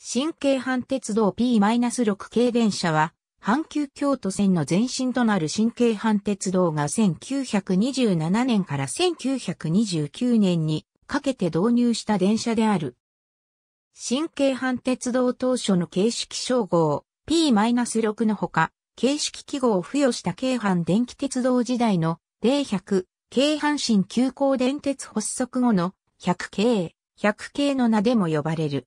新京阪鉄道 P-6 系電車は、阪急京都線の前身となる新京阪鉄道が1927年から1929年にかけて導入した電車である。新京阪鉄道当初の形式称号 P-6 のほか、形式記号を付与した京阪電気鉄道時代の d 100、京阪神急行電鉄発足後の100 k 100 k の名でも呼ばれる。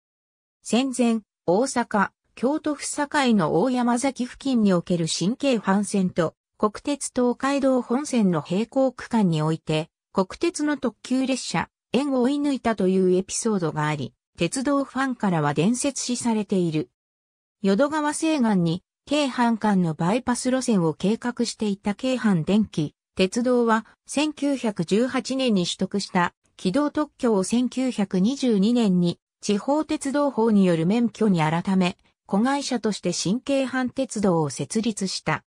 戦前、大阪、京都府境の大山崎付近における新京阪線と国鉄東海道本線の並行区間において、国鉄の特急列車、縁を追い抜いたというエピソードがあり、鉄道ファンからは伝説視されている。淀川西岸に、京阪間のバイパス路線を計画していた京阪電気、鉄道は1918年に取得した軌道特許を1922年に地方鉄道法による免許に改め、子会社として新京阪鉄道を設立した。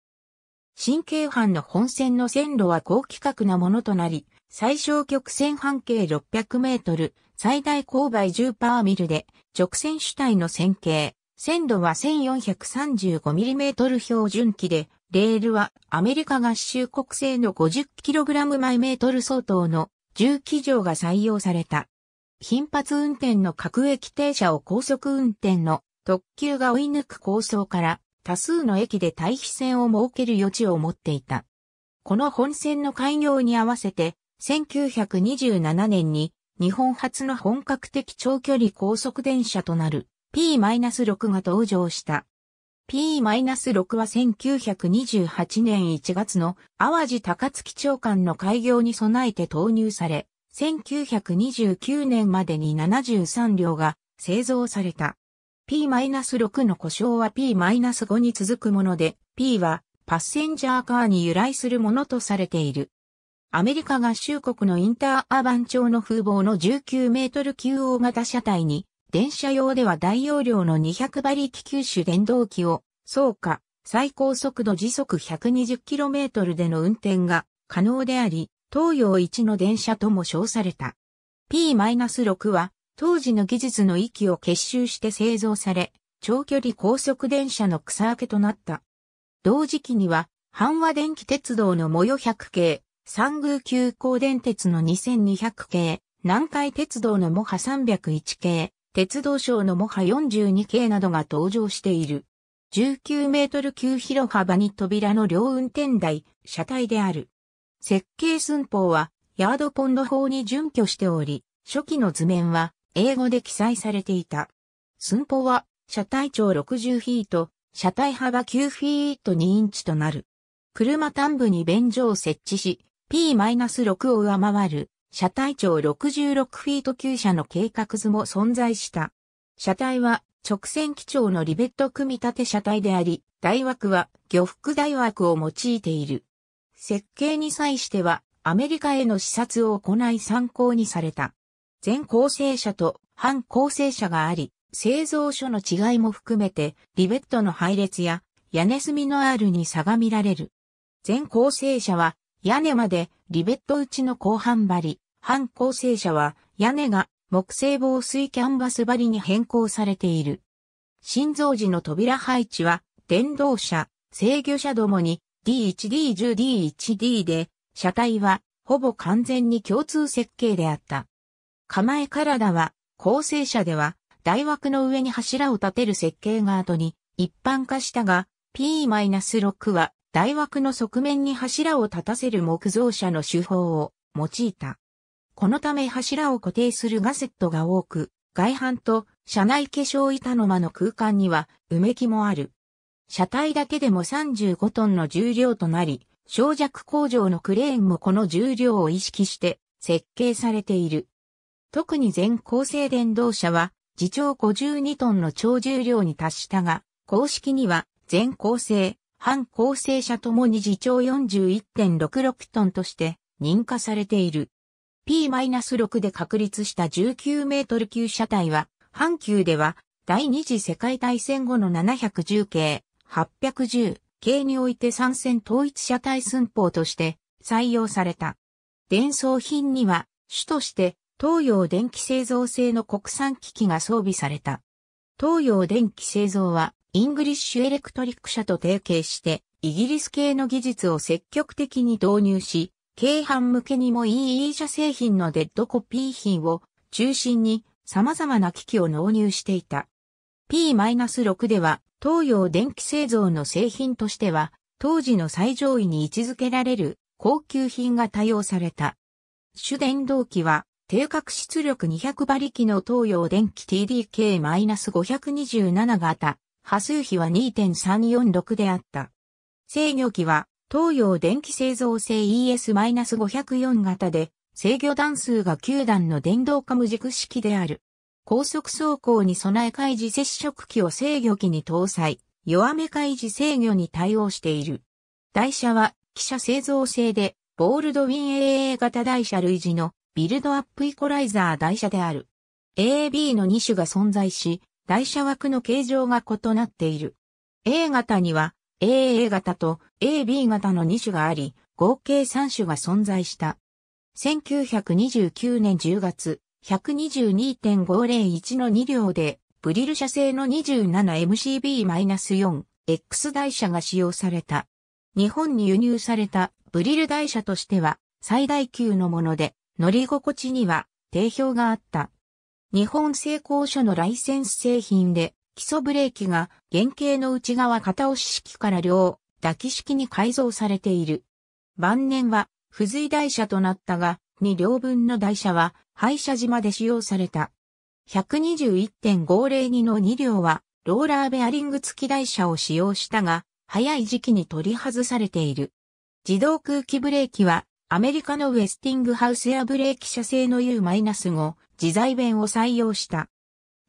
新京阪の本線の線路は高規格なものとなり、最小曲線半径600メートル、最大勾配10パーミルで、直線主体の線形、線路は1 4 3 5トル標準機で、レールはアメリカ合衆国製の5 0ムマ毎メートル相当の重機場が採用された。頻発運転の各駅停車を高速運転の特急が追い抜く構想から多数の駅で対比線を設ける余地を持っていた。この本線の開業に合わせて1927年に日本初の本格的長距離高速電車となる P-6 が登場した。P-6 は1928年1月の淡路高槻長官の開業に備えて投入され、1929年までに73両が製造された。P-6 の故障は P-5 に続くもので、P はパッセンジャーカーに由来するものとされている。アメリカ合衆国のインターアバン町の風貌の19メートル級大型車体に、電車用では大容量の200馬力吸収電動機を、走下、最高速度時速 120km での運転が可能であり、東洋一の電車とも称された。P-6 は当時の技術の域を結集して製造され、長距離高速電車の草分けとなった。同時期には、阪和電気鉄道の模様100系、三宮急行電鉄の2200系、南海鉄道のモハ301系、鉄道省のモハ42系などが登場している。19メートル級広幅に扉の両運転台、車体である。設計寸法は、ヤードポンド法に準拠しており、初期の図面は、英語で記載されていた。寸法は、車体長60フィート、車体幅9フィート2インチとなる。車端部に便所を設置し、P-6 を上回る、車体長66フィート級車の計画図も存在した。車体は直線基調のリベット組み立て車体であり、台枠は魚腹台枠を用いている。設計に際してはアメリカへの視察を行い参考にされた。全構成車と半構成車があり、製造所の違いも含めてリベットの配列や屋根隅の R に差が見られる。全構成車は屋根までリベット打ちの後半張り、半構成車は屋根が木製防水キャンバス張りに変更されている。心臓時の扉配置は電動車、制御車どもに D1D10D1D で、車体はほぼ完全に共通設計であった。構え体は、構成車では、大枠の上に柱を立てる設計が後に一般化したが、P-6 は大枠の側面に柱を立たせる木造車の手法を用いた。このため柱を固定するガセットが多く、外反と車内化粧板の間の空間には埋め木もある。車体だけでも35トンの重量となり、小弱工場のクレーンもこの重量を意識して設計されている。特に全構成電動車は、自長52トンの超重量に達したが、公式には全構成、半構成車ともに自長41.66トンとして認可されている。P-6 で確立した19メートル級車体は、阪急では第二次世界大戦後の710系、810系において参戦統一車体寸法として採用された。伝送品には主として東洋電気製造製の国産機器が装備された。東洋電気製造はイングリッシュエレクトリック社と提携してイギリス系の技術を積極的に導入し、軽犯向けにも EE 社製品のデッドコピー品を中心に様々な機器を納入していた。P-6 では東洋電気製造の製品としては、当時の最上位に位置づけられる高級品が多用された。主電動機は、定格出力200馬力の東洋電気 TDK-527 型、波数比は2.346であった。制御機は、東洋電気製造製 ES-504 型で、制御段数が9段の電動化無軸式である。高速走行に備え開示接触機を制御機に搭載、弱め開示制御に対応している。台車は、汽車製造製で、ボールドウィン AA 型台車類似のビルドアップイコライザー台車である。AAB の2種が存在し、台車枠の形状が異なっている。A 型には AA 型と AB 型の2種があり、合計3種が存在した。1929年10月、122.501の2両で、ブリル社製の 27MCB-4X 台車が使用された。日本に輸入されたブリル台車としては最大級のもので、乗り心地には定評があった。日本製鋼所のライセンス製品で、基礎ブレーキが原型の内側片押し式から両抱き式に改造されている。晩年は、付随台車となったが、2両分の台車は、廃車島で使用された。121.502の2両は、ローラーベアリング付き台車を使用したが、早い時期に取り外されている。自動空気ブレーキは、アメリカのウェスティングハウスエアブレーキ社製の U-5 自在弁を採用した。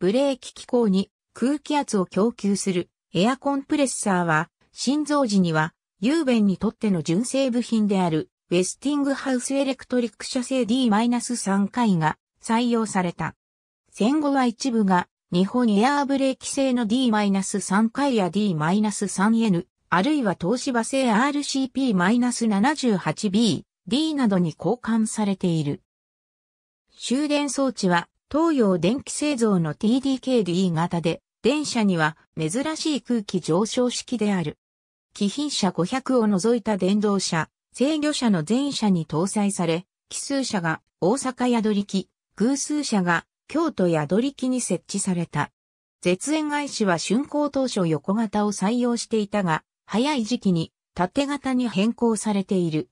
ブレーキ機構に空気圧を供給するエアコンプレッサーは、心臓時には、U 弁にとっての純正部品であるウェスティングハウスエレクトリック社製 D-3 回が採用された。戦後は一部が日本エアーブレーキ製の D-3 回や D-3N、あるいは東芝製 RCP-78B、D などに交換されている。終電装置は東洋電気製造の TDKD 型で、電車には珍しい空気上昇式である。貴賓車500を除いた電動車制御車の全車に搭載され、奇数車が大阪宿り機、偶数車が京都宿り機に設置された。絶縁外資は竣工当初横型を採用していたが、早い時期に縦型に変更されている。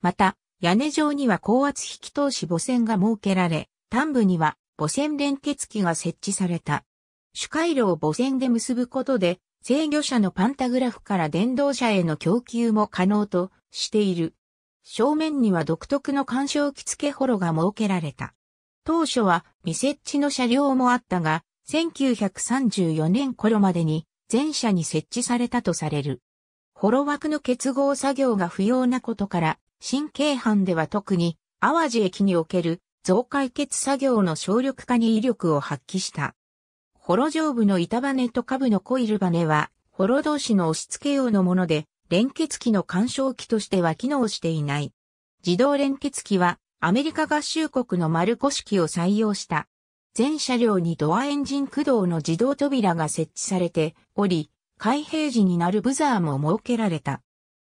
また、屋根上には高圧引き通し母線が設けられ、端部には母線連結機が設置された。主回路を母線で結ぶことで、制御車のパンタグラフから電動車への供給も可能としている。正面には独特の干渉着付けホロが設けられた。当初は未設置の車両もあったが、1934年頃までに全車に設置されたとされる。ホロ枠の結合作業が不要なことから、新京阪では特に淡路駅における増解決作業の省力化に威力を発揮した。ホロ上部の板バネと下部のコイルバネは、ホロ同士の押し付け用のもので、連結器の干渉器としては機能していない。自動連結器は、アメリカ合衆国の丸古式を採用した。全車両にドアエンジン駆動の自動扉が設置されており、開閉時になるブザーも設けられた。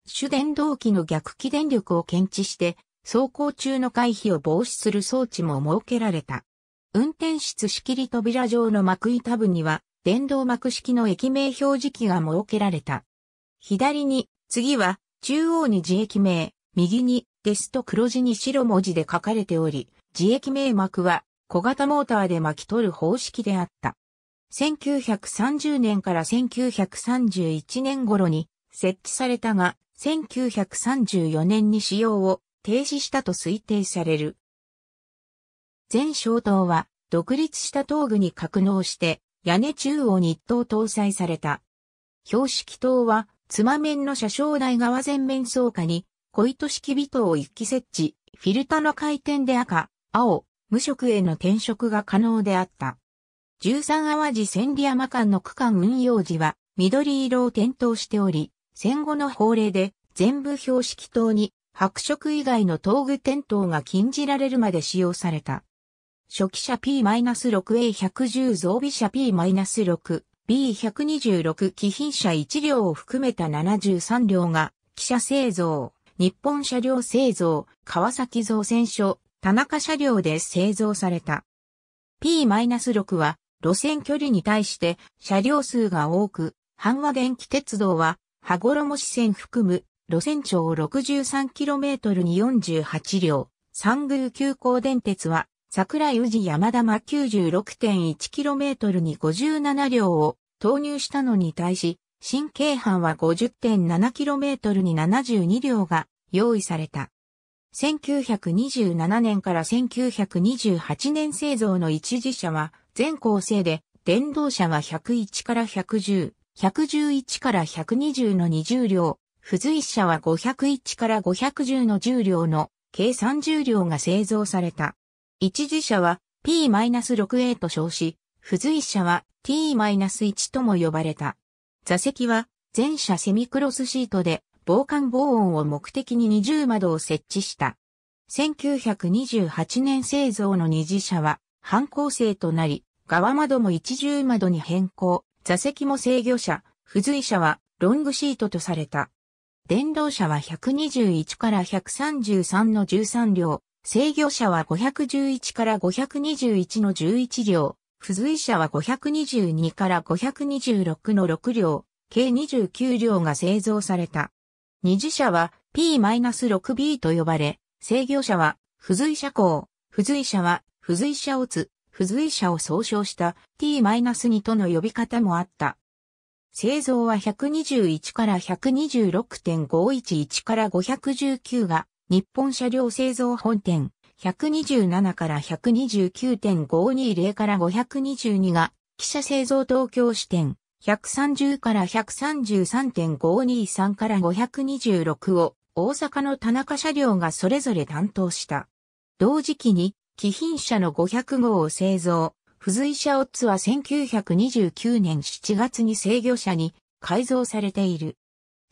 主電動機の逆起電力を検知して、走行中の回避を防止する装置も設けられた。運転室仕切り扉状の幕板部には、電動幕式の駅名表示器が設けられた。左に、次は、中央に自駅名、右に、ですと黒字に白文字で書かれており、自駅名幕は、小型モーターで巻き取る方式であった。1930年から1931年頃に設置されたが、1934年に使用を停止したと推定される。全小塔は独立した塔具に格納して屋根中央に1塔搭載された。標識塔は妻面の車掌台側前面倉下に小糸式微塔を1機設置、フィルタの回転で赤、青、無色への転色が可能であった。13淡路千里山間の区間運用時は緑色を点灯しており、戦後の法令で全部標識灯に白色以外の灯具点灯が禁じられるまで使用された。初期車 P-6A110 増備車 P-6、B126 機品車1両を含めた73両が、汽車製造、日本車両製造、川崎造船所、田中車両で製造された。P-6 は、路線距離に対して車両数が多く、阪和電気鉄道は、羽衣支線含む路線長 63km に48両、三宮急行電鉄は桜井宇治山玉 96.1km に57両を投入したのに対し、新京阪は 50.7km に72両が用意された。1927年から1928年製造の一次車は全構成で電動車は101から110、111から120の20両、付随車は501から510の10両の計30両が製造された。一次者は P-6A と称し、付随者は T-1 とも呼ばれた。座席は全車セミクロスシートで防寒防音を目的に二重窓を設置した。1928年製造の二次車は反抗性となり、側窓も一重窓に変更、座席も制御車、付随車はロングシートとされた。電動車は121から133の13両、制御車は511から521の11両、付随車は522から526の6両、計29両が製造された。二次車は P-6B と呼ばれ、制御車は付随車項、付随車は付随車オツ、付随車を総称した T-2 との呼び方もあった。製造は121から126.511から519が日本車両製造本店、127から129.520から522が、汽車製造東京支店、130から133.523から526を、大阪の田中車両がそれぞれ担当した。同時期に、貴賓車の500号を製造、付随車オッツは1929年7月に制御車に改造されている。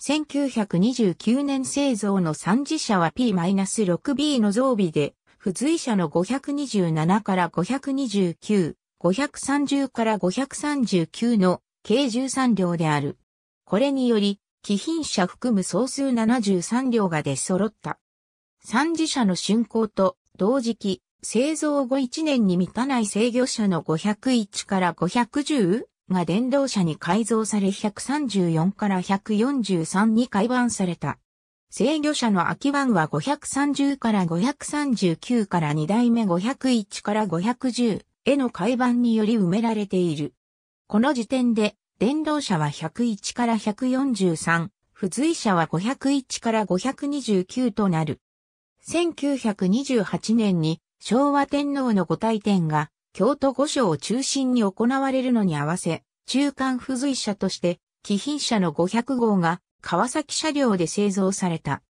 1929年製造の三次車は P-6B の増備で、付随車の527から529、530から539の計13両である。これにより、貴賓車含む総数73両が出揃った。三次車の竣工と同時期、製造後1年に満たない制御車の501から510、が電動車に改造され134から143に改版された。制御車の空き版は530から539から2代目501から510への改版により埋められている。この時点で、電動車は101から143、付随車は501から529となる。1928年に昭和天皇のご体典が京都御所を中心に行われるのに合わせ、中間付随車として、貴賓車の500号が川崎車両で製造された。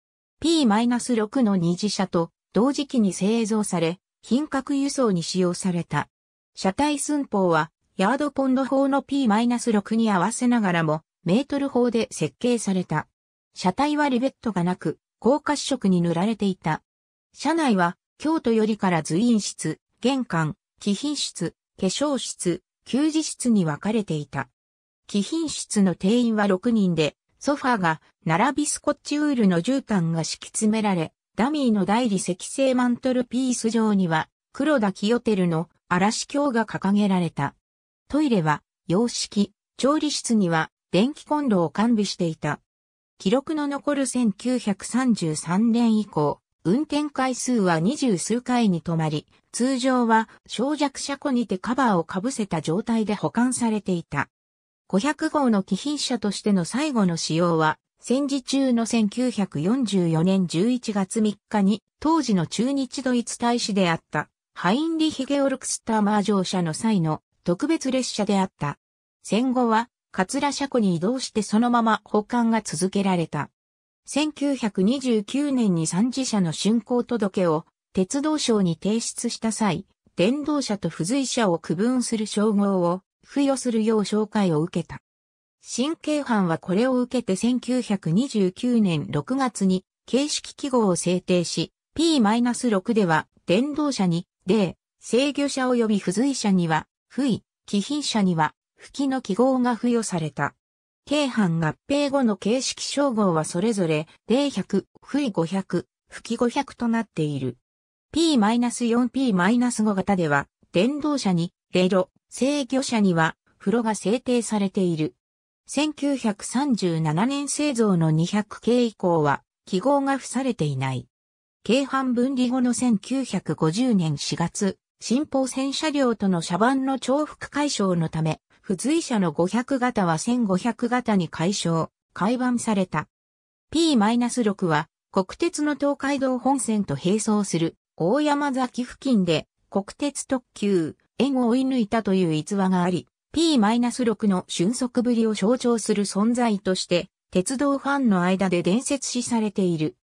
P-6 の二次車と同時期に製造され、品格輸送に使用された。車体寸法は、ヤードポンド法の P-6 に合わせながらも、メートル法で設計された。車体はリベットがなく、高褐色に塗られていた。車内は、京都よりから随院室、玄関、貴賓室、化粧室、給仕室に分かれていた。貴賓室の定員は6人で、ソファーが並びスコッチウールの絨毯が敷き詰められ、ダミーの大理石製マントルピース上には、黒田清テルの嵐鏡が掲げられた。トイレは洋式、調理室には電気コンロを完備していた。記録の残る1933年以降、運転回数は二十数回に止まり、通常は小弱車庫にてカバーをかぶせた状態で保管されていた。500号の貴賓車としての最後の使用は、戦時中の1944年11月3日に、当時の中日ドイツ大使であった、ハインリヒ・ゲオルクスターマー乗車の際の特別列車であった。戦後は、カツラ車庫に移動してそのまま保管が続けられた。1929年に三次車の竣工届を鉄道省に提出した際、電動車と付随車を区分する称号を付与するよう紹介を受けた。新京阪はこれを受けて1929年6月に形式記号を制定し、P-6 では電動車に、で、制御車及び付随車には、不意、貴賓車には、吹きの記号が付与された。京阪合併後の形式称号はそれぞれ、例100、不意500、不き500となっている。P-4P-5 型では、電動車に、レロ、制御車には、風呂が制定されている。1937年製造の200系以降は、記号が付されていない。京阪分離後の1950年4月、新法戦車両との車番の重複解消のため、付随者の500型は1500型に解消、改版された。P-6 は国鉄の東海道本線と並走する大山崎付近で国鉄特急、縁を追い抜いたという逸話があり、P-6 の瞬足ぶりを象徴する存在として、鉄道ファンの間で伝説視されている。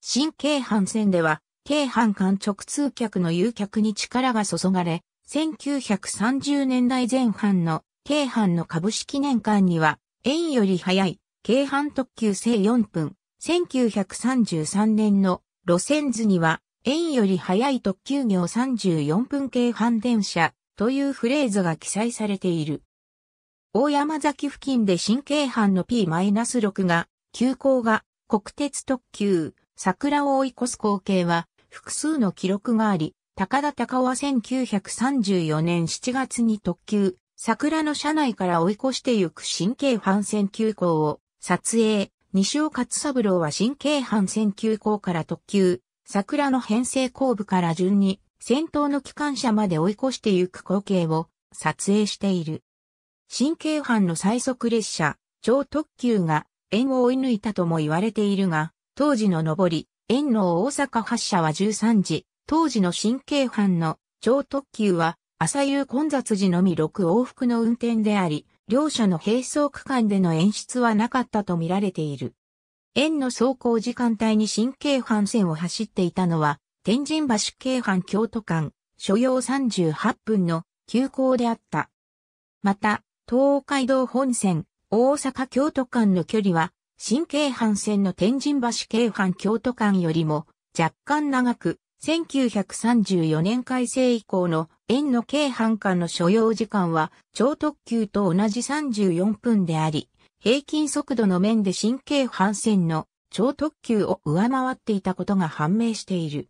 新京阪線では、京阪間直通客の誘客に力が注がれ、1930年代前半の京阪の株式年間には、円より早い、京阪特急正4分、1933年の路線図には、円より早い特急業34分京阪電車というフレーズが記載されている。大山崎付近で新京阪の P-6 が、急行が国鉄特急、桜を追い越す光景は複数の記録があり、高田隆夫は1934年7月に特急、桜の車内から追い越してゆく神経反戦急行を撮影、西尾勝三郎は神経反戦急行から特急、桜の編成後部から順に、先頭の機関車まで追い越してゆく光景を撮影している。神経阪の最速列車、超特急が縁を追い抜いたとも言われているが、当時の上り、縁の大阪発車は13時当時の神経班の超特急は朝夕混雑時のみ6往復の運転であり、両者の並走区間での演出はなかったとみられている。園の走行時間帯に新京阪線を走っていたのは、天神橋京阪京都間、所要38分の急行であった。また、東海道本線、大阪京都間の距離は、新京阪線の天神橋京阪京都間よりも若干長く、1934年改正以降の園の軽半間の所要時間は超特急と同じ34分であり、平均速度の面で神経半線の超特急を上回っていたことが判明している。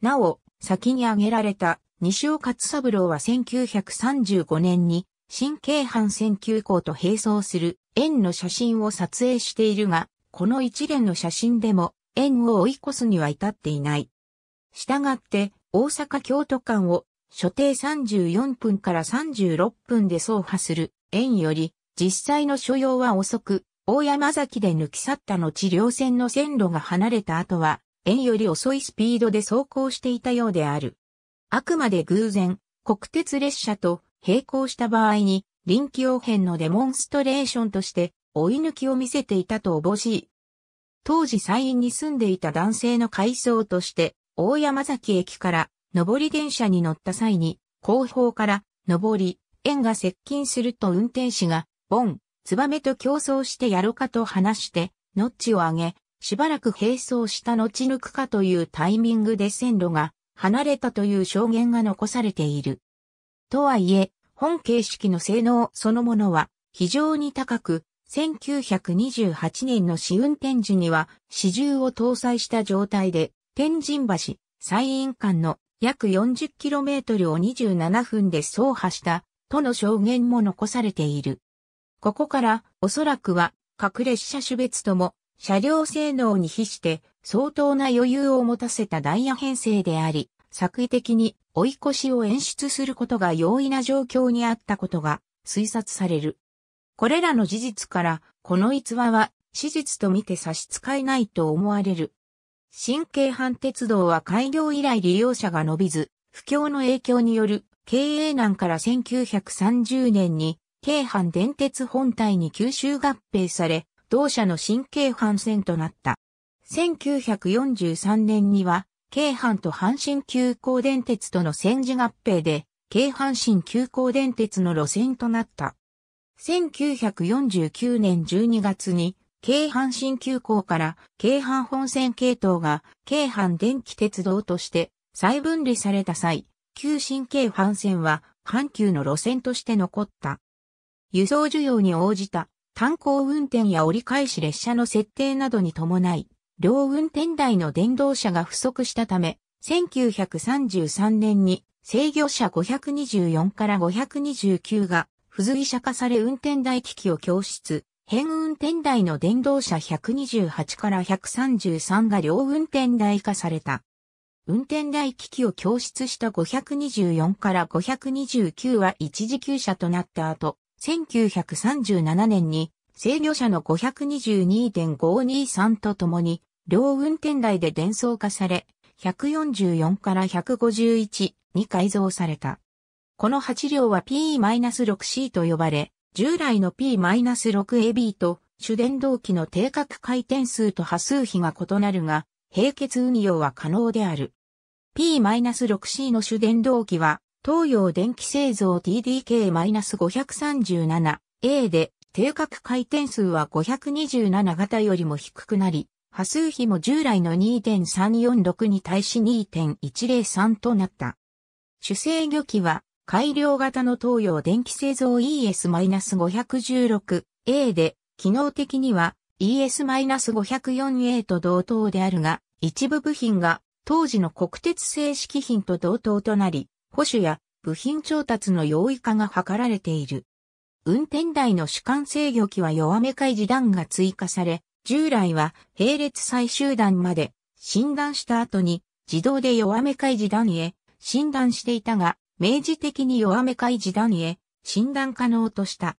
なお、先に挙げられた西尾勝三郎は1935年に新京阪線急行と並走する円の写真を撮影しているが、この一連の写真でも円を追い越すには至っていない。したがって、大阪京都間を所定34分から36分で走破する縁より、実際の所要は遅く、大山崎で抜き去った後両線の線路が離れた後は、円より遅いスピードで走行していたようである。あくまで偶然、国鉄列車と並行した場合に、臨機応変のデモンストレーションとして、追い抜きを見せていたとおぼしい。当時山陰に住んでいた男性の回想として、大山崎駅から上り電車に乗った際に、後方から上り、円が接近すると運転士が、ボン、ツバメと競争してやろかと話して、ノッチを上げ、しばらく並走した後抜くかというタイミングで線路が離れたという証言が残されている。とはいえ、本形式の性能そのものは非常に高く、1928年の試運転時には、始終を搭載した状態で、天神橋、西院間の約 40km を27分で走破したとの証言も残されている。ここからおそらくは各列車種別とも車両性能に比して相当な余裕を持たせたダイヤ編成であり、作為的に追い越しを演出することが容易な状況にあったことが推察される。これらの事実から、この逸話は史実と見て差し支えないと思われる。新京阪鉄道は開業以来利用者が伸びず、不況の影響による経営難から1930年に、京阪電鉄本体に吸収合併され、同社の新京阪線となった。1943年には、京阪と阪神急行電鉄との戦時合併で、京阪神急行電鉄の路線となった。1949年12月に、京阪新急行から京阪本線系統が京阪電気鉄道として再分離された際、旧新京阪線は阪急の路線として残った。輸送需要に応じた炭鉱運転や折り返し列車の設定などに伴い、両運転台の電動車が不足したため、1933年に制御車524から529が付随車化され運転台機器を供出、変運転台の電動車128から133が両運転台化された。運転台機器を供出した524から529は一時休車となった後、1937年に制御車の522.523とともに両運転台で伝送化され、144から151に改造された。この8両は P-6C と呼ばれ、従来の P-6AB と主電動機の定格回転数と波数比が異なるが、並結運用は可能である。P-6C の主電動機は、東洋電気製造 TDK-537A で、定格回転数は527型よりも低くなり、波数比も従来の2.346に対し2.103となった。主制御機は改良型の東洋電気製造 ES-516A で、機能的には ES-504A と同等であるが、一部部品が当時の国鉄製式品と同等となり、保守や部品調達の容易化が図られている。運転台の主管制御機は弱め開示段が追加され、従来は並列最終段まで診断した後に自動で弱め開示段へ診断していたが、明治的に弱めかい時段へ診断可能とした。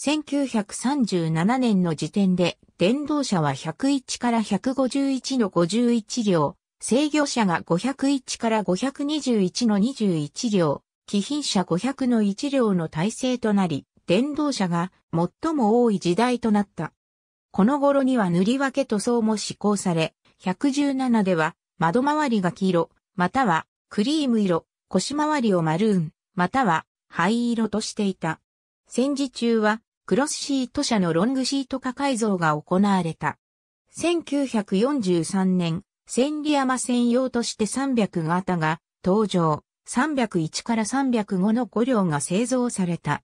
1937年の時点で電動車は101から151の51両、制御車が501から521の21両、貴品車500の1両の体制となり、電動車が最も多い時代となった。この頃には塗り分け塗装も施行され、117では窓周りが黄色、またはクリーム色、腰回りをマルーン、または灰色としていた。戦時中はクロスシート車のロングシート化改造が行われた。1943年、千里山専用として300型が登場、301から305の5両が製造された。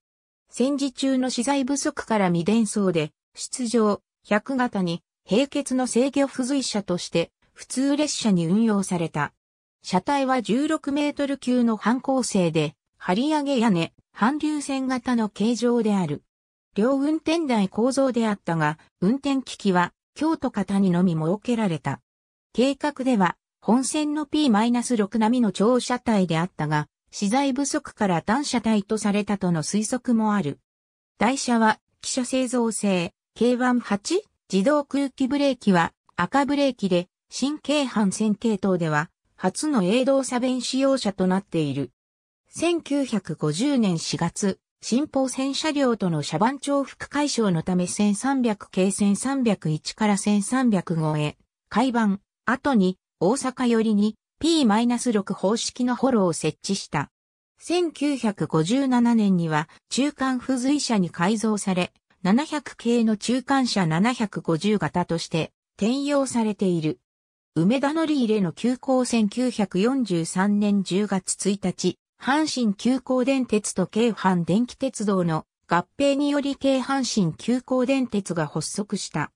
戦時中の資材不足から未伝送で、出場、100型に、平結の制御付随車として、普通列車に運用された。車体は16メートル級の半構成で、張り上げ屋根、半流線型の形状である。両運転台構造であったが、運転機器は京都型にのみ設けられた。計画では、本線の P-6 並みの長車体であったが、資材不足から単車体とされたとの推測もある。台車は、汽車製造製、K18、自動空気ブレーキは赤ブレーキで、新京阪線系統では、初の営動差弁使用者となっている。1950年4月、新法戦車両との車番重複解消のため1300系1301から1305へ、改版、後に大阪寄りに P-6 方式のホロを設置した。1957年には中間付随車に改造され、700系の中間車750型として転用されている。梅田乗り入れの急行1943年10月1日、阪神急行電鉄と京阪電気鉄道の合併により京阪神急行電鉄が発足した。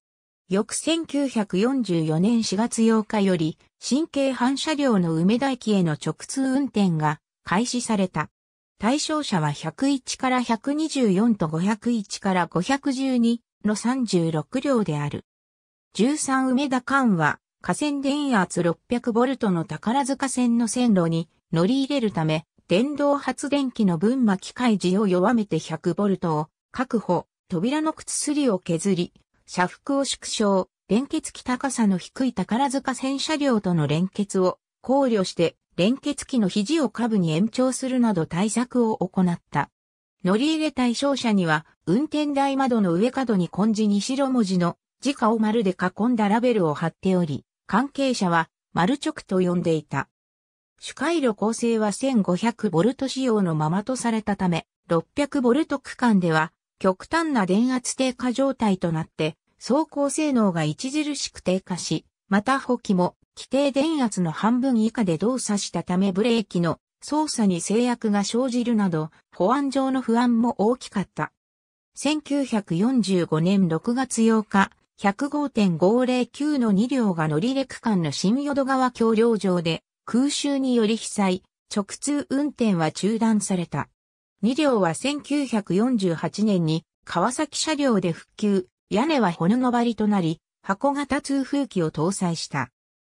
翌1944年4月8日より、新京阪車両の梅田駅への直通運転が開始された。対象者は101から124と501から512の36両である。13梅田間は河川電圧6 0 0トの宝塚線の線路に乗り入れるため、電動発電機の分巻き開時を弱めて1 0 0トを確保、扉の靴すりを削り、車幅を縮小、連結機高さの低い宝塚線車両との連結を考慮して連結機の肘を下部に延長するなど対策を行った。乗り入れ対象者には運転台窓の上角に根字に白文字の自家を丸で囲んだラベルを貼っており、関係者は、丸直と呼んでいた。主回路構成は1 5 0 0ボルト仕様のままとされたため、6 0 0ボルト区間では、極端な電圧低下状態となって、走行性能が著しく低下し、また補機も規定電圧の半分以下で動作したためブレーキの操作に制約が生じるなど、保安上の不安も大きかった。1945年6月8日、105.509の2両が乗り入れ区間の新淀川橋梁上で空襲により被災、直通運転は中断された。2両は1948年に川崎車両で復旧、屋根は骨の張りとなり、箱型通風機を搭載した。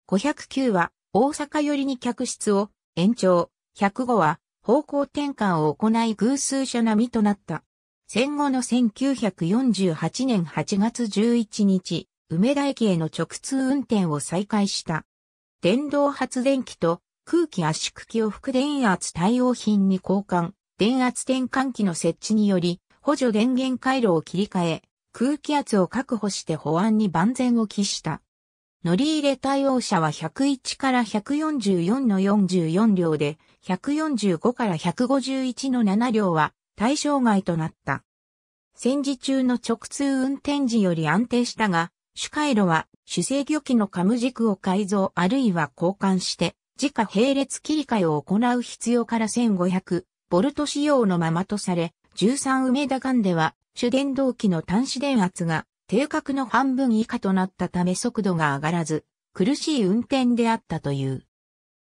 509は大阪寄りに客室を延長、105は方向転換を行い偶数車並みとなった。戦後の1948年8月11日、梅田駅への直通運転を再開した。電動発電機と空気圧縮機を副電圧対応品に交換、電圧転換機の設置により、補助電源回路を切り替え、空気圧を確保して保安に万全を期した。乗り入れ対応車は101から144の44両で、145から151の7両は対象外となった。戦時中の直通運転時より安定したが、主回路は主制御機のカム軸を改造あるいは交換して、自家並列切り替えを行う必要から1500ボルト仕様のままとされ、13梅田間では主電動機の端子電圧が定格の半分以下となったため速度が上がらず、苦しい運転であったという。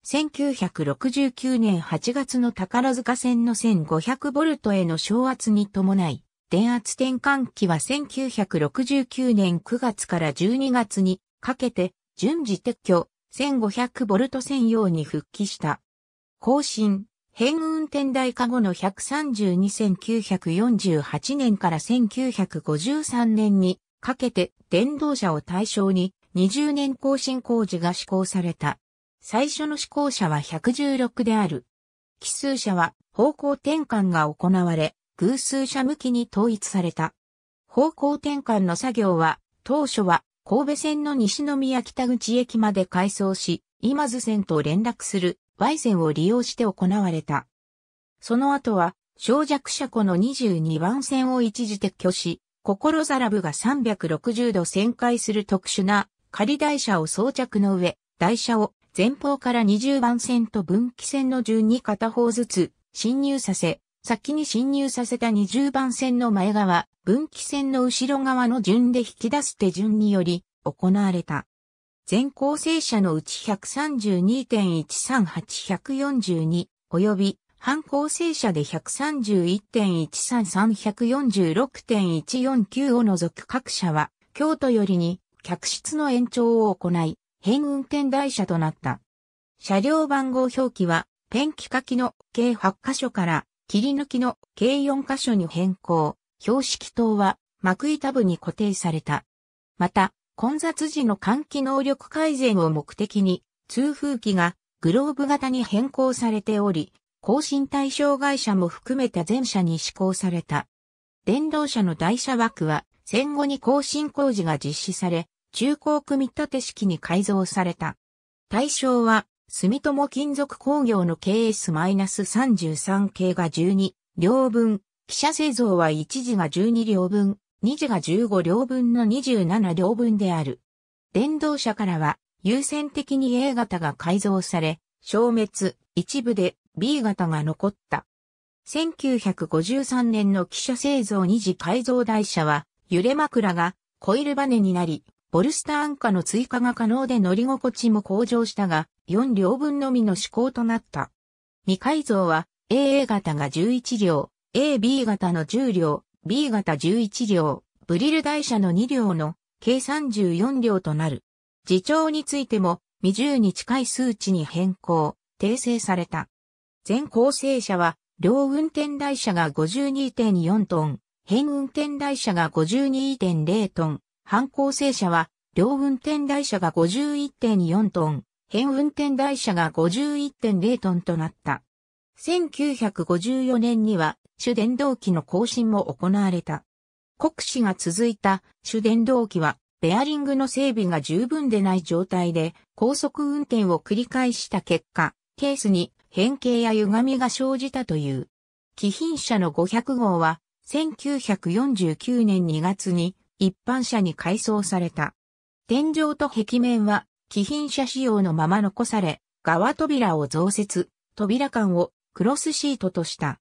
1969年8月の宝塚線の1 5 0 0トへの昇圧に伴い、電圧転換器は1969年9月から12月にかけて順次撤去1 5 0 0ト専用に復帰した。更新、変運転台下後の132948年から1953年にかけて電動車を対象に20年更新工事が施行された。最初の施行者は116である。奇数者は方向転換が行われ、偶数者向きに統一された。方向転換の作業は、当初は神戸線の西宮北口駅まで改装し、今津線と連絡する Y 線を利用して行われた。その後は、小弱車庫の22番線を一時撤去し、心ざらぶが360度旋回する特殊な仮台車を装着の上、台車を前方から20番線と分岐線の順に片方ずつ進入させ、先に進入させた20番線の前側、分岐線の後ろ側の順で引き出す手順により行われた。全構成者のうち132.138142及び反構成者で131.13346.149を除く各社は、京都よりに客室の延長を行い、変運転台車となった。車両番号表記は、ペンキ書きの計8箇所から切り抜きの計4箇所に変更。標識灯は幕板部に固定された。また、混雑時の換気能力改善を目的に、通風機がグローブ型に変更されており、更新対象会社も含めた全車に施行された。電動車の台車枠は戦後に更新工事が実施され、中高組立式に改造された。対象は、住友金属工業の KS-33 系が12両分、記者製造は1時が12両分、2時が15両分の27両分である。電動車からは、優先的に A 型が改造され、消滅、一部で B 型が残った。1953年の汽車製造2次改造台車は、揺れ枕がコイルバネになり、ボルスター安価の追加が可能で乗り心地も向上したが、4両分のみの試行となった。未改造は AA 型が11両、AB 型の10両、B 型11両、ブリル台車の2両の計34両となる。自重についても20に近い数値に変更、訂正された。全構成車は両運転台車が52.4トン、変運転台車が52.0トン、反構生車は、両運転台車が51.4トン、変運転台車が51.0トンとなった。1954年には、主電動機の更新も行われた。国士が続いた主電動機は、ベアリングの整備が十分でない状態で、高速運転を繰り返した結果、ケースに変形や歪みが生じたという。貴賓車の500号は、1949年2月に一般車に改装された。天井と壁面は、貴賓車仕様のまま残され、側扉を増設、扉間をクロスシートとした。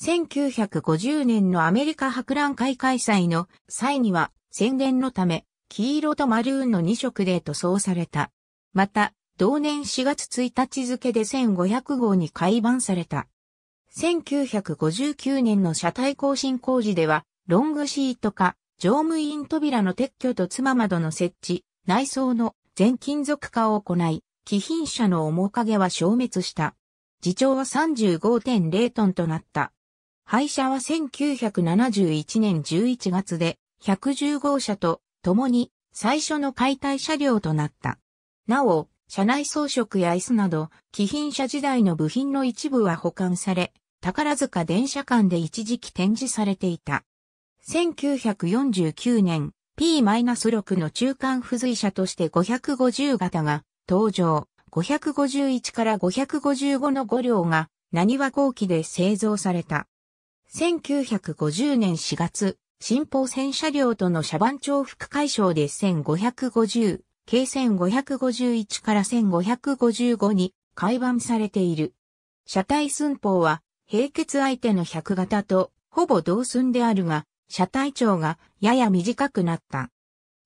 1950年のアメリカ博覧会開催の際には宣伝のため黄色とマルーンの2色で塗装された。また、同年4月1日付で1500号に改版された。1959年の車体更新工事ではロングシート化、乗務員扉の撤去と妻窓の設置、内装の全金属化を行い、貴賓車の面影は消滅した。自重は35.0トンとなった。廃車は1971年11月で110号車と共に最初の解体車両となった。なお、車内装飾や椅子など、貴賓車時代の部品の一部は保管され、宝塚電車間で一時期展示されていた。1949年 P-6 の中間付随車として550型が登場、551から555の5両が何は後期で製造された。1950年4月、新法戦車両との車番重複解消で1550、計1551から1555に改版されている。車体寸法は、平結相手の100型とほぼ同寸であるが、車体長がやや短くなった。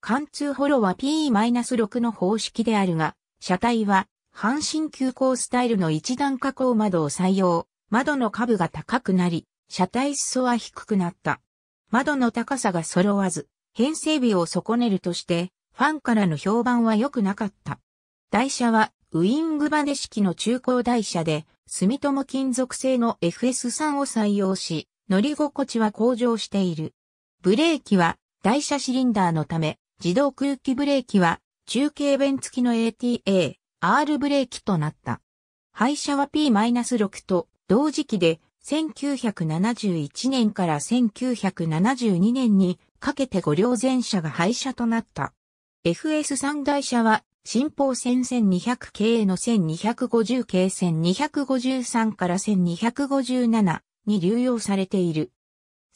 貫通ホロは P-6 の方式であるが、車体は半身急行スタイルの一段加工窓を採用。窓の下部が高くなり、車体裾は低くなった。窓の高さが揃わず、編成日を損ねるとして、ファンからの評判は良くなかった。台車は、ウィングバネ式の中古台車で、住友金属製の FS3 を採用し、乗り心地は向上している。ブレーキは台車シリンダーのため、自動空気ブレーキは中継弁付きの ATA、R ブレーキとなった。廃車は P-6 と同時期で1971年から1972年にかけて5両全車が廃車となった。FS3 台車は新方線1200系の1250系1253から1257、に流用されている。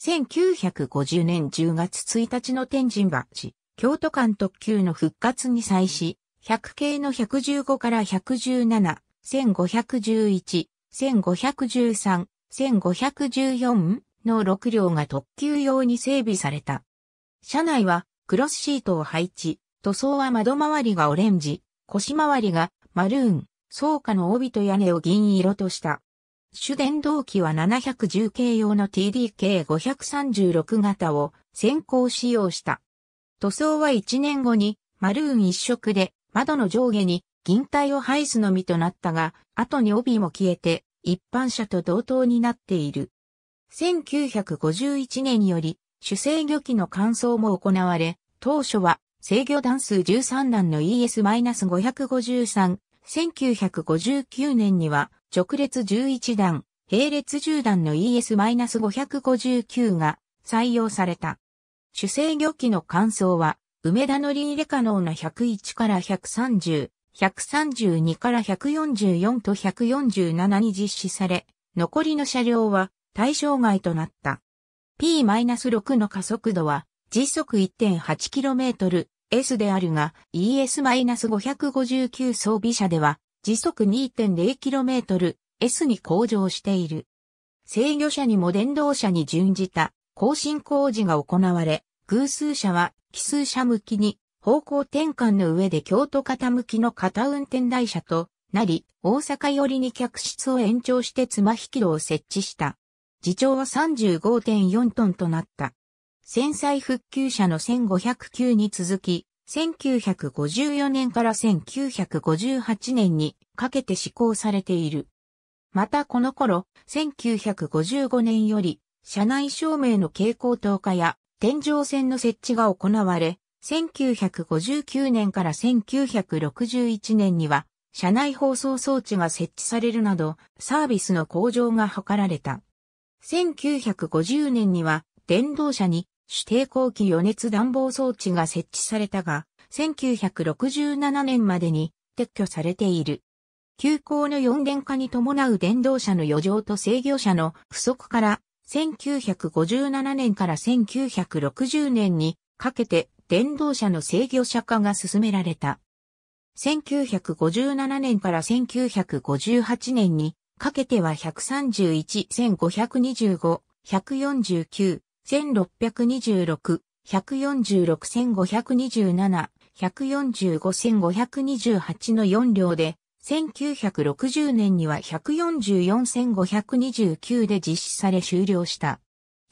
1950年10月1日の天神橋、京都間特急の復活に際し、100系の115から117、1511、1513、1514の6両が特急用に整備された。車内はクロスシートを配置、塗装は窓周りがオレンジ、腰周りがマルーン、草下の帯と屋根を銀色とした。主電動機は710系用の TDK536 型を先行使用した。塗装は1年後にマルーン一色で窓の上下に銀体を配すのみとなったが、後に帯も消えて一般車と同等になっている。1951年により主制御機の換装も行われ、当初は制御段数13段の ES-553、1959年には直列11段、並列10段の ES-559 が採用された。主制御機の換装は、梅田乗り入れ可能な101から130、132から144と147に実施され、残りの車両は対象外となった。P-6 の加速度は時速 1.8km S であるが ES-559 装備車では時速 2.0km、S に向上している。制御車にも電動車に準じた更新工事が行われ、偶数車は奇数車向きに方向転換の上で京都型向きの片運転台車となり、大阪寄りに客室を延長して妻引き戸を設置した。自長は35.4トンとなった。戦災復旧車の1509に続き、1954年から1958年にかけて施行されている。またこの頃、1955年より、車内照明の蛍光灯化や天井線の設置が行われ、1959年から1961年には、車内放送装置が設置されるなど、サービスの向上が図られた。1950年には、電動車に指定後機余熱暖房装置が設置されたが、1967年までに撤去されている。急行の四電化に伴う電動車の余剰と制御車の不足から、1957年から1960年にかけて電動車の制御車化が進められた。1957年から1958年にかけては131,525,149 1626、146,527、145,528の4両で、1960年には144,529で実施され終了した。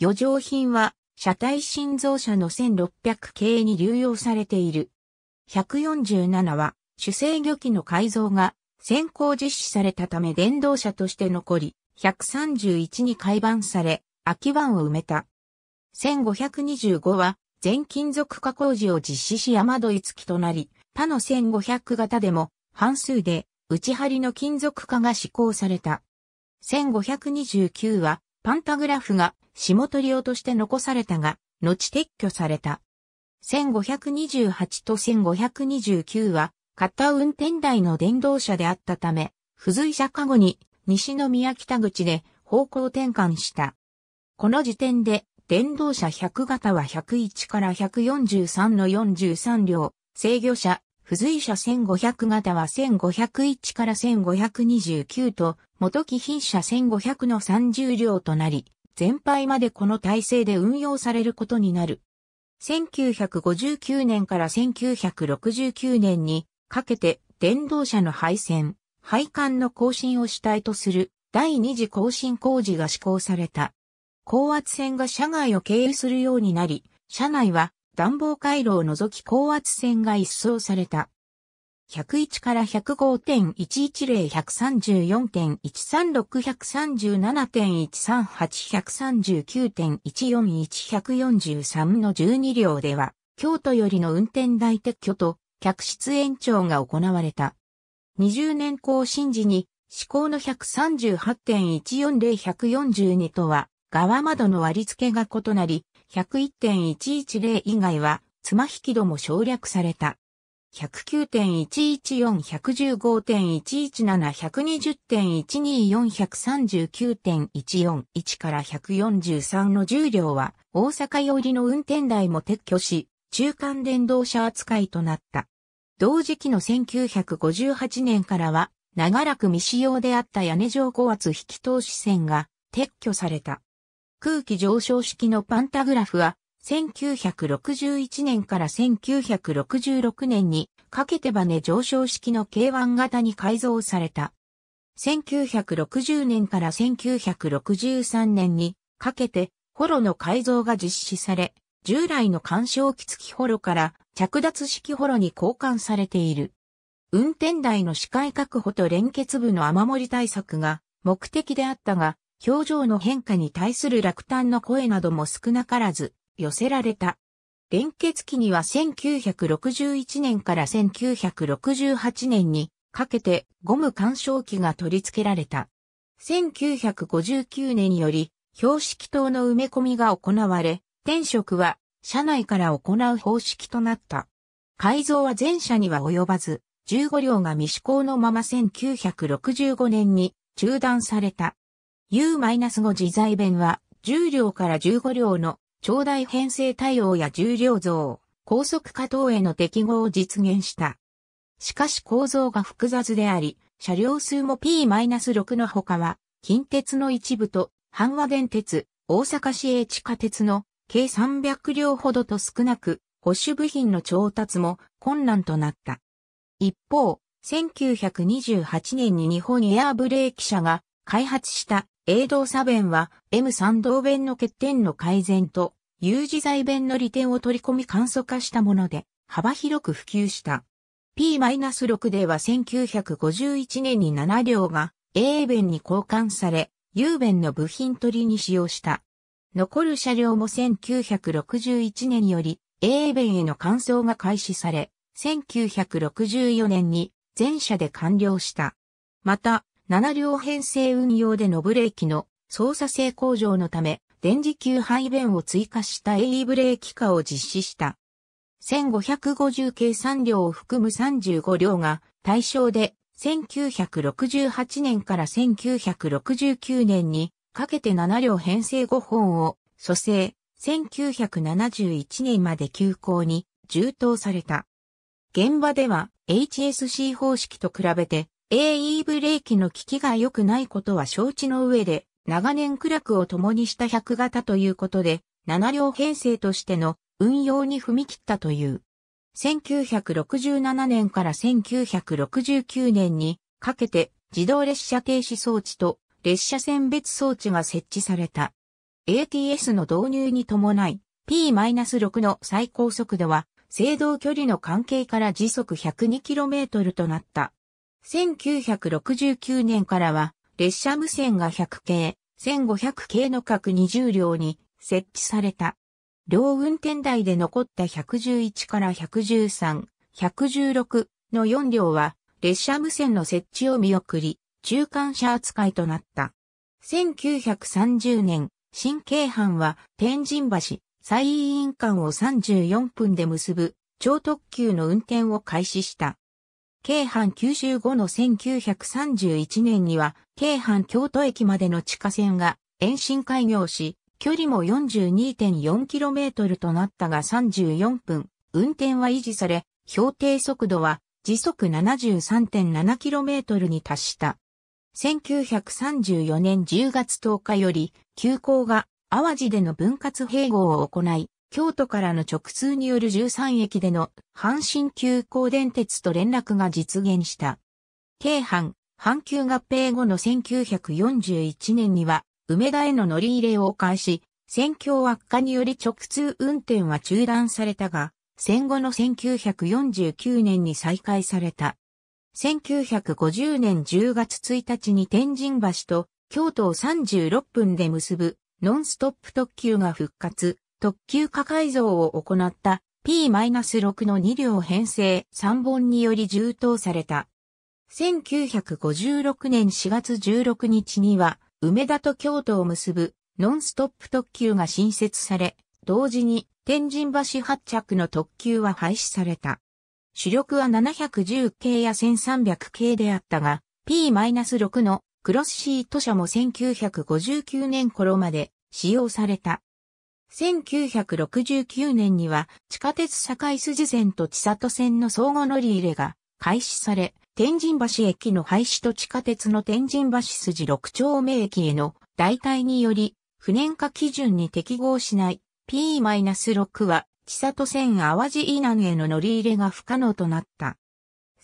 余剰品は、車体新造車の1600系に流用されている。147は、主制御機の改造が先行実施されたため電動車として残り、131に改版され、空き版を埋めた。1525は全金属化工事を実施し山戸付きとなり、他の1500型でも半数で内張りの金属化が施行された。1529はパンタグラフが下取り用として残されたが、後撤去された。1528と1529は、片運転台の電動車であったため、付随車下後に西宮北口で方向転換した。この時点で電動車100型は101から143の43両、制御車、付随車1500型は1501から1529と、元機品車1500の30両となり、全廃までこの体制で運用されることになる。1959年から1969年にかけて電動車の配線、配管の更新を主体とする第二次更新工事が施行された。高圧線が車外を経由するようになり、車内は暖房回路を除き高圧線が一掃された。101から105.110-134.136-137.138-139.141-143の12両では、京都よりの運転台撤去と客室延長が行われた。20年更新時に、施行の138.140142とは、側窓の割り付けが異なり、101.110以外は、妻引き戸も省略された。109.114,115.117,120.124,139.141から143の重量は大阪寄りの運転台も撤去し、中間電動車扱いとなった。同時期の1958年からは長らく未使用であった屋根上高圧引き通し線が撤去された。空気上昇式のパンタグラフは、1961年から1966年にかけてバネ上昇式の K1 型に改造された。1960年から1963年にかけてホロの改造が実施され、従来の干渉機付きホロから着脱式ホロに交換されている。運転台の視界確保と連結部の雨漏り対策が目的であったが、表情の変化に対する落胆の声なども少なからず寄せられた。連結期には1961年から1968年にかけてゴム干渉機が取り付けられた。1959年より標識灯の埋め込みが行われ、転職は車内から行う方式となった。改造は全車には及ばず、15両が未施行のまま1965年に中断された。U-5 自在弁は10両から15両の長大編成対応や重量増、高速化等への適合を実現した。しかし構造が複雑であり、車両数も P-6 の他は、近鉄の一部と、阪和電鉄、大阪市営地下鉄の計300両ほどと少なく、保守部品の調達も困難となった。一方、1928年に日本エアーブレーキ社が開発した英動作弁は M3 動弁の欠点の改善と U 字材弁の利点を取り込み簡素化したもので幅広く普及した。P-6 では1951年に7両が A 弁に交換され、U 弁の部品取りに使用した。残る車両も1961年より A 弁への換装が開始され、1964年に全車で完了した。また、7両編成運用でのブレーキの操作性向上のため、電磁球配弁を追加した AE ブレーキ化を実施した。1550計3両を含む35両が対象で、1968年から1969年にかけて7両編成5本を蘇生、1971年まで休校に充当された。現場では HSC 方式と比べて AE ブレーキの効きが良くないことは承知の上で、長年苦楽を共にした100型ということで、7両編成としての運用に踏み切ったという。1967年から1969年にかけて自動列車停止装置と列車選別装置が設置された。ATS の導入に伴い P-6 の最高速度は制動距離の関係から時速 102km となった。1969年からは列車無線が100系、1500系の各20両に設置された。両運転台で残った111から113、116の4両は列車無線の設置を見送り、中間車扱いとなった。1930年、新京阪は天神橋、西委員間を34分で結ぶ超特急の運転を開始した。京阪95の1931年には、京阪京都駅までの地下線が延伸開業し、距離も 42.4km となったが34分、運転は維持され、標定速度は時速 73.7km に達した。1934年10月10日より、急行が淡路での分割併合を行い、京都からの直通による13駅での阪神急行電鉄と連絡が実現した。京阪、阪急合併後の1941年には、梅田への乗り入れを開始、戦況悪化により直通運転は中断されたが、戦後の1949年に再開された。1950年10月1日に天神橋と京都を36分で結ぶノンストップ特急が復活。特急化改造を行った P-6 の2両編成3本により充当された。1956年4月16日には、梅田と京都を結ぶノンストップ特急が新設され、同時に天神橋発着の特急は廃止された。主力は710系や1300系であったが、P-6 のクロスシート車も1959年頃まで使用された。1969年には地下鉄堺筋線と千里線の相互乗り入れが開始され、天神橋駅の廃止と地下鉄の天神橋筋6丁目駅への代替により、不燃化基準に適合しない P-6 は千里線淡路以南への乗り入れが不可能となった。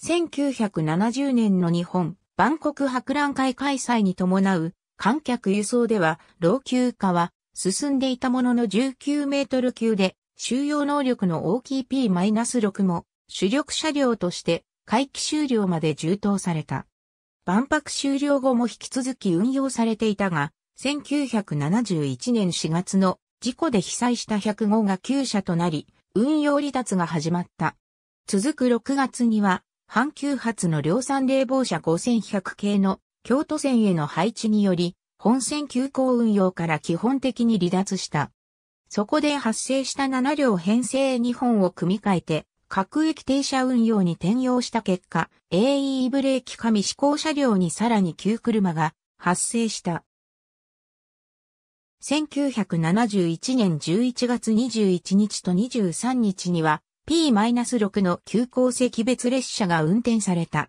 1970年の日本万国博覧会開催に伴う観客輸送では老朽化は進んでいたものの19メートル級で収容能力の大きい P-6 も主力車両として回帰終了まで充当された。万博終了後も引き続き運用されていたが、1971年4月の事故で被災した1 0 5号が9社となり、運用離脱が始まった。続く6月には、阪急発の量産冷房車5100系の京都線への配置により、本線急行運用から基本的に離脱した。そこで発生した7両編成2本を組み替えて、各駅停車運用に転用した結果、AE ブレーキ紙試行車両にさらに9車が発生した。1971年11月21日と23日には P-6 の急行席別列車が運転された。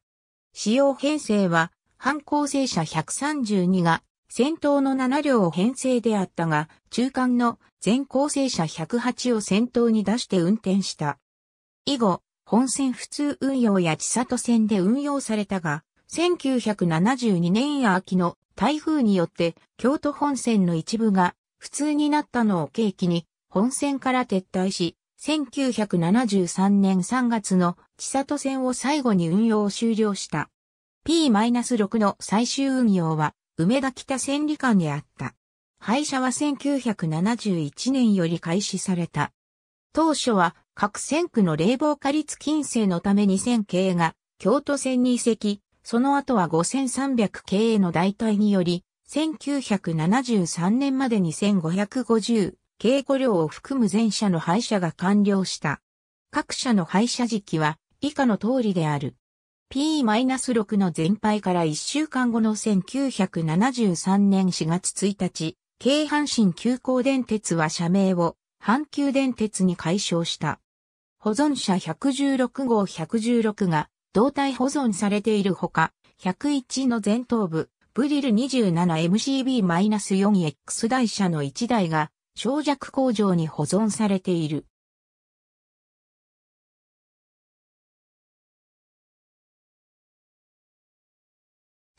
使用編成は、反抗生車132が先頭の7両編成であったが、中間の全構成車108を先頭に出して運転した。以後、本線普通運用や千里線で運用されたが、1972年秋の台風によって京都本線の一部が普通になったのを契機に本線から撤退し、1973年3月の千里線を最後に運用を終了した。P-6 の最終運用は梅田北千里館であった。廃車は1971年より開始された。当初は各線区の冷房化率金制のため2000系が京都線に移籍、その後は5300系への代替により、1973年までに1550系5両を含む全車の廃車が完了した。各社の廃車時期は以下の通りである。P-6 の全敗から1週間後の1973年4月1日、京阪神急行電鉄は社名を阪急電鉄に解消した。保存者116号116が胴体保存されているほか、101の前頭部、ブリル 27MCB-4X 台車の1台が、小弱工場に保存されている。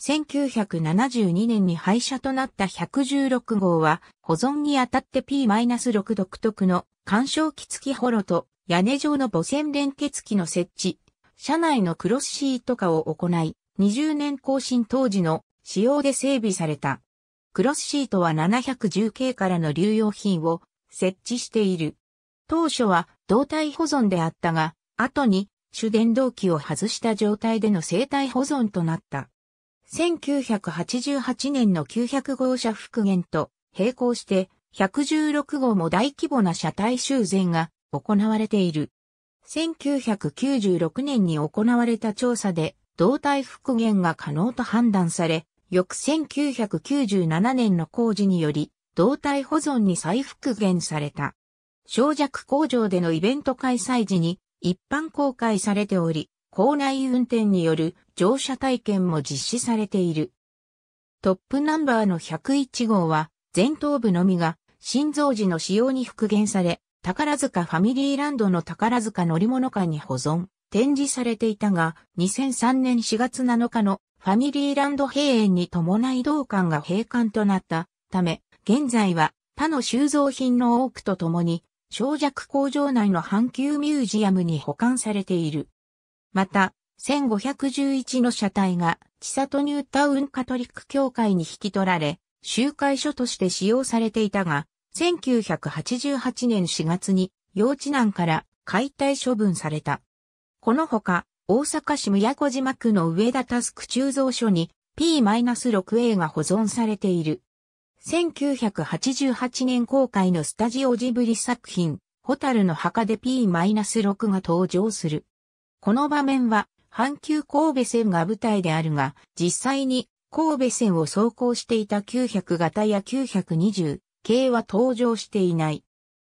1972年に廃車となった116号は、保存にあたって P-6 独特の干渉機付きホロと屋根上の母線連結機の設置、車内のクロスシート化を行い、20年更新当時の仕様で整備された。クロスシートは710系からの流用品を設置している。当初は胴体保存であったが、後に主電動機を外した状態での生体保存となった。1988年の900号車復元と並行して116号も大規模な車体修繕が行われている。1996年に行われた調査で胴体復元が可能と判断され、翌1997年の工事により胴体保存に再復元された。小弱工場でのイベント開催時に一般公開されており、校内運転による乗車体験も実施されている。トップナンバーの101号は、前頭部のみが、心臓時の使用に復元され、宝塚ファミリーランドの宝塚乗り物館に保存、展示されていたが、2003年4月7日のファミリーランド閉園に伴い同館が閉館となったため、現在は他の収蔵品の多くとともに、小弱工場内の阪急ミュージアムに保管されている。また、1511の車体が、千里ニュータウンカトリック教会に引き取られ、集会所として使用されていたが、1988年4月に、幼稚難から解体処分された。このほか、大阪市宮古島区の上田タスク鋳造所に P-6A が保存されている。1988年公開のスタジオジブリ作品、ホタルの墓で P-6 が登場する。この場面は、阪急神戸線が舞台であるが、実際に神戸線を走行していた900型や920系は登場していない。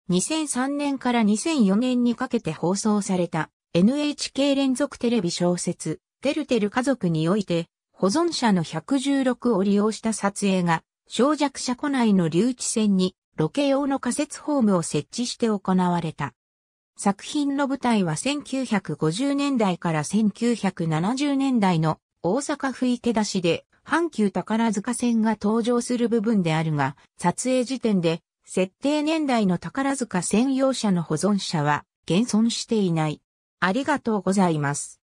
2003年から2004年にかけて放送された NHK 連続テレビ小説、てるてる家族において、保存者の116を利用した撮影が、小弱車庫内の留置線に、ロケ用の仮設ホームを設置して行われた。作品の舞台は1950年代から1970年代の大阪府池田市で阪急宝塚線が登場する部分であるが、撮影時点で設定年代の宝塚専用車の保存者は現存していない。ありがとうございます。